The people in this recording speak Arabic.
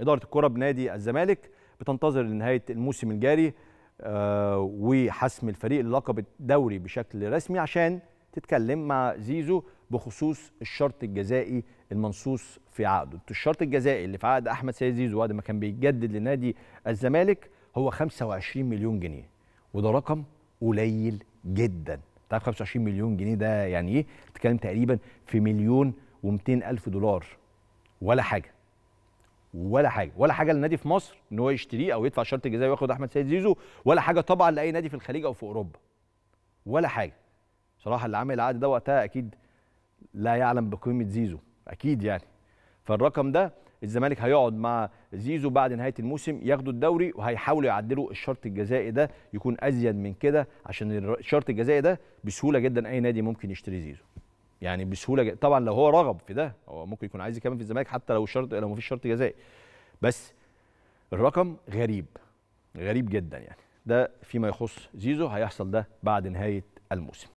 إدارة الكرة بنادي الزمالك بتنتظر لنهاية الموسم الجاري آه، وحسم الفريق للقب الدوري بشكل رسمي عشان تتكلم مع زيزو بخصوص الشرط الجزائي المنصوص في عقده الشرط الجزائي اللي في عقد احمد سيد زيزو بعد ما كان بيتجدد لنادي الزمالك هو 25 مليون جنيه وده رقم قليل جدا تعرف 25 مليون جنيه ده يعني ايه بتتكلم تقريبا في مليون و200 الف دولار ولا حاجه ولا حاجه ولا حاجه للنادي في مصر ان هو يشتريه او يدفع شرط جزائي وياخد احمد سيد زيزو ولا حاجه طبعا لاي نادي في الخليج او في اوروبا ولا حاجه صراحه اللي عامل العقد ده وقتها اكيد لا يعلم بقيمه زيزو اكيد يعني فالرقم ده الزمالك هيقعد مع زيزو بعد نهايه الموسم ياخدوا الدوري وهيحاولوا يعدلوا الشرط الجزائي ده يكون ازيد من كده عشان الشرط الجزائي ده بسهوله جدا اي نادي ممكن يشتري زيزو يعني بسهوله جدا. طبعا لو هو رغب في ده هو ممكن يكون عايز يكمل في الزمالك حتى لو الشرط لو مفيش شرط جزائي بس الرقم غريب غريب جدا يعني ده فيما يخص زيزو هيحصل ده بعد نهايه الموسم